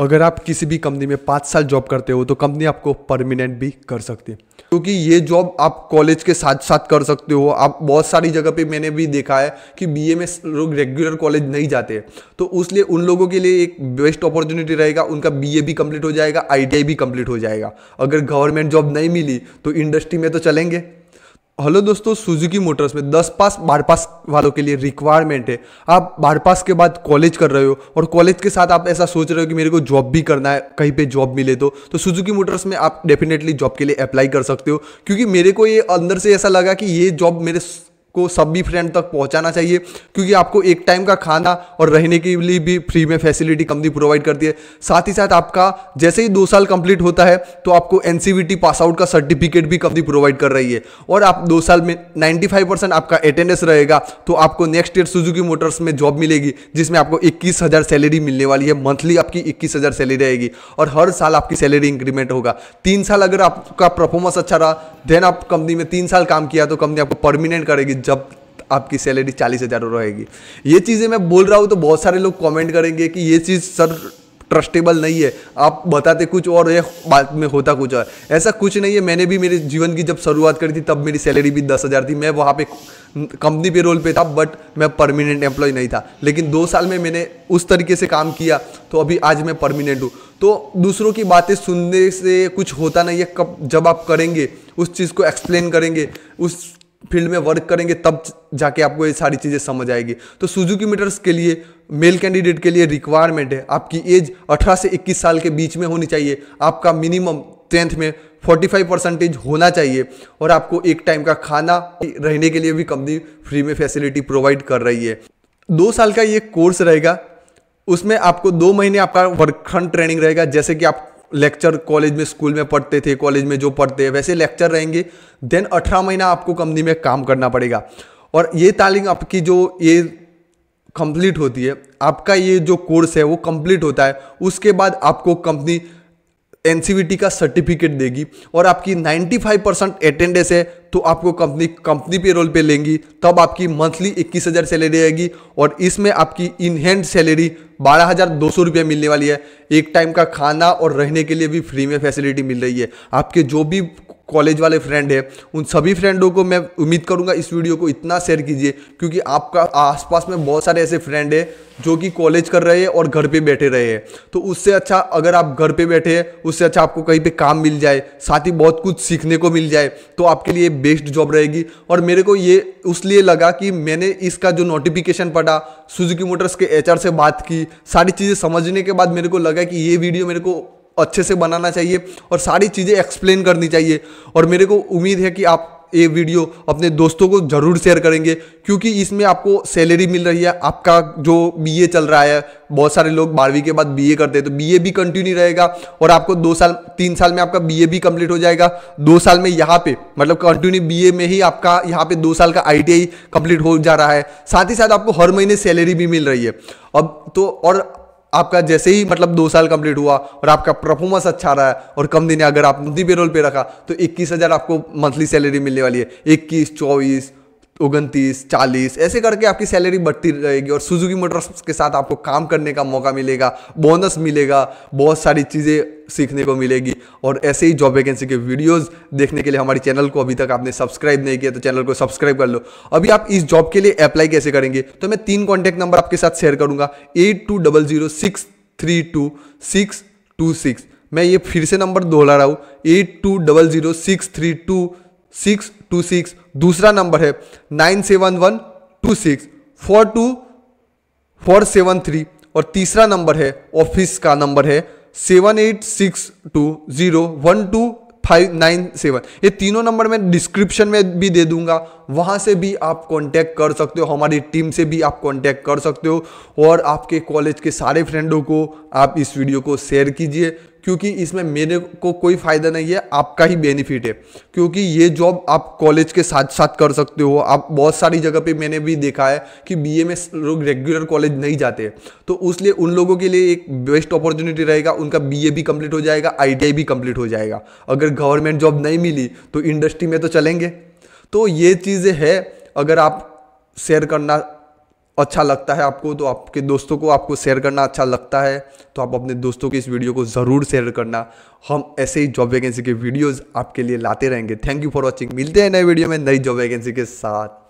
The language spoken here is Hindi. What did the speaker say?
अगर आप किसी भी कंपनी में पाँच साल जॉब करते हो तो कंपनी आपको परमानेंट भी कर सकती है क्योंकि ये जॉब आप कॉलेज के साथ साथ कर सकते हो आप बहुत सारी जगह पे मैंने भी देखा है कि बीए में लोग रेगुलर कॉलेज नहीं जाते तो उस लिए उन लोगों के लिए एक बेस्ट अपॉर्चुनिटी रहेगा उनका बीए भी कंप्लीट हो जाएगा आईटीआई भी कंप्लीट हो जाएगा अगर गवर्नमेंट जॉब नहीं मिली तो इंडस्ट्री में तो चलेंगे हेलो दोस्तों सुजुकी मोटर्स में 10 पास 12 पास वालों के लिए रिक्वायरमेंट है आप 12 पास के बाद कॉलेज कर रहे हो और कॉलेज के साथ आप ऐसा सोच रहे हो कि मेरे को जॉब भी करना है कहीं पे जॉब मिले तो तो सुजुकी मोटर्स में आप डेफिनेटली जॉब के लिए अप्लाई कर सकते हो क्योंकि मेरे को ये अंदर से ऐसा लगा कि ये जॉब मेरे को सभी फ्रेंड तक पहुंचाना चाहिए क्योंकि आपको एक टाइम का खाना और रहने के लिए भी फ्री में फैसिलिटी कंपनी प्रोवाइड करती है साथ ही साथ आपका जैसे ही दो साल कंप्लीट होता है तो आपको एन पास आउट का सर्टिफिकेट भी कंपनी प्रोवाइड कर रही है और आप दो साल में नाइन्टी परसेंट आपका अटेंडेंस रहेगा तो आपको नेक्स्ट ईयर सुजुकी मोटर्स में जॉब मिलेगी जिसमें आपको इक्कीस हज़ार सैलरी मिलने वाली है मंथली आपकी इक्कीस हज़ार सैलरी रहेगी और हर साल आपकी सैलरी इंक्रीमेंट होगा तीन साल अगर आपका परफॉर्मेंस अच्छा रहा देन आप कंपनी में तीन साल काम किया तो कंपनी आपको परमिनेंट करेगी जब आपकी सैलरी चालीस हज़ार रहेगी ये चीज़ें मैं बोल रहा हूँ तो बहुत सारे लोग कमेंट करेंगे कि ये चीज़ सर ट्रस्टेबल नहीं है आप बताते कुछ और ये बात में होता कुछ और ऐसा कुछ नहीं है मैंने भी मेरे जीवन की जब शुरुआत करी थी तब मेरी सैलरी भी दस हज़ार थी मैं वहाँ पे कंपनी पे रोल पे था बट मैं परमानेंट एम्प्लॉय नहीं था लेकिन दो साल में मैंने उस तरीके से काम किया तो अभी आज मैं परमानेंट हूँ तो दूसरों की बातें सुनने से कुछ होता नहीं है कब जब आप करेंगे उस चीज़ को एक्सप्लेन करेंगे उस फील्ड में वर्क करेंगे तब जाके आपको ये सारी चीज़ें समझ आएगी तो सुजुकी मीटर्स के लिए मेल कैंडिडेट के लिए रिक्वायरमेंट है आपकी एज 18 से 21 साल के बीच में होनी चाहिए आपका मिनिमम टेंथ में 45 परसेंटेज होना चाहिए और आपको एक टाइम का खाना रहने के लिए भी कंपनी फ्री में फैसिलिटी प्रोवाइड कर रही है दो साल का ये कोर्स रहेगा उसमें आपको दो महीने आपका वर्क फ्रंट ट्रेनिंग रहेगा जैसे कि आप लेक्चर कॉलेज में स्कूल में पढ़ते थे कॉलेज में जो पढ़ते हैं वैसे लेक्चर रहेंगे देन अठारह महीना आपको कंपनी में काम करना पड़ेगा और ये तालीम आपकी जो ये कंप्लीट होती है आपका ये जो कोर्स है वो कंप्लीट होता है उसके बाद आपको कंपनी एन का सर्टिफिकेट देगी और आपकी 95 परसेंट अटेंडेंस है तो आपको कंपनी कंपनी पे रोल पे लेंगी तब आपकी मंथली इक्कीस हज़ार सैलरी आएगी और इसमें आपकी इन हैंड सैलरी बारह हज़ार दो सौ रुपया मिलने वाली है एक टाइम का खाना और रहने के लिए भी फ्री में फैसिलिटी मिल रही है आपके जो भी कॉलेज वाले फ्रेंड है उन सभी फ्रेंडों को मैं उम्मीद करूंगा इस वीडियो को इतना शेयर कीजिए क्योंकि आपका आसपास में बहुत सारे ऐसे फ्रेंड है जो कि कॉलेज कर रहे हैं और घर पे बैठे रहे हैं तो उससे अच्छा अगर आप घर पे बैठे हैं उससे अच्छा आपको कहीं पे काम मिल जाए साथ ही बहुत कुछ सीखने को मिल जाए तो आपके लिए बेस्ट जॉब रहेगी और मेरे को ये उस लिए लगा कि मैंने इसका जो नोटिफिकेशन पढ़ा सुजुकी मोटर्स के एच से बात की सारी चीज़ें समझने के बाद मेरे को लगा कि ये वीडियो मेरे को अच्छे से बनाना चाहिए और सारी चीज़ें एक्सप्लेन करनी चाहिए और मेरे को उम्मीद है कि आप ये वीडियो अपने दोस्तों को ज़रूर शेयर करेंगे क्योंकि इसमें आपको सैलरी मिल रही है आपका जो बी चल रहा है बहुत सारे लोग बारहवीं के बाद बी करते हैं तो बी भी कंटिन्यू रहेगा और आपको दो साल तीन साल में आपका बी भी कंप्लीट हो जाएगा दो साल में यहाँ पे मतलब कंटिन्यू बी में ही आपका यहाँ पे दो साल का आई कंप्लीट हो जा रहा है साथ ही साथ आपको हर महीने सैलरी भी मिल रही है अब तो और आपका जैसे ही मतलब दो साल कंप्लीट हुआ और आपका परफॉर्मेंस अच्छा रहा है और कम दिन अगर आप पेरोल पे रखा तो इक्कीस हज़ार आपको मंथली सैलरी मिलने वाली है इक्कीस चौबीस उनतीस चालीस ऐसे करके आपकी सैलरी बढ़ती रहेगी और सुजुकी मोटर्स के साथ आपको काम करने का मौका मिलेगा बोनस मिलेगा बहुत सारी चीज़ें सीखने को मिलेगी और ऐसे ही जॉब वैकेंसी के वीडियोस देखने के लिए हमारे चैनल को अभी तक आपने सब्सक्राइब नहीं किया तो चैनल को सब्सक्राइब कर लो अभी आप इस जॉब के लिए अप्लाई कैसे करेंगे तो मैं तीन कॉन्टैक्ट नंबर आपके साथ शेयर करूंगा eight two double zero six three two six two six मैं ये फिर से नंबर दोहरा रहा हूँ eight two double zero six three two six two six दूसरा नंबर है nine seven one two six four two four seven three और तीसरा नंबर है ऑफिस का नंबर है seven eight six two zero one two five nine seven ये तीनों नंबर मैं डिस्क्रिप्शन में भी दे दूंगा वहाँ से भी आप कांटेक्ट कर सकते हो हमारी टीम से भी आप कांटेक्ट कर सकते हो और आपके कॉलेज के सारे फ्रेंडों को आप इस वीडियो को शेयर कीजिए क्योंकि इसमें मेरे को कोई फ़ायदा नहीं है आपका ही बेनिफिट है क्योंकि ये जॉब आप कॉलेज के साथ साथ कर सकते हो आप बहुत सारी जगह पे मैंने भी देखा है कि बीए में लोग रेगुलर कॉलेज नहीं जाते तो उसलिए उन लोगों के लिए एक बेस्ट अपॉर्चुनिटी रहेगा उनका बीए भी कंप्लीट हो जाएगा आईटीआई भी कंप्लीट हो जाएगा अगर गवर्नमेंट जॉब नहीं मिली तो इंडस्ट्री में तो चलेंगे तो ये चीज़ें है अगर आप शेयर करना अच्छा लगता है आपको तो आपके दोस्तों को आपको शेयर करना अच्छा लगता है तो आप अपने दोस्तों की इस वीडियो को ज़रूर शेयर करना हम ऐसे ही जॉब वैकेंसी के वीडियोज़ आपके लिए लाते रहेंगे थैंक यू फॉर वॉचिंग मिलते हैं नए वीडियो में नई जॉब वैकेंसी के साथ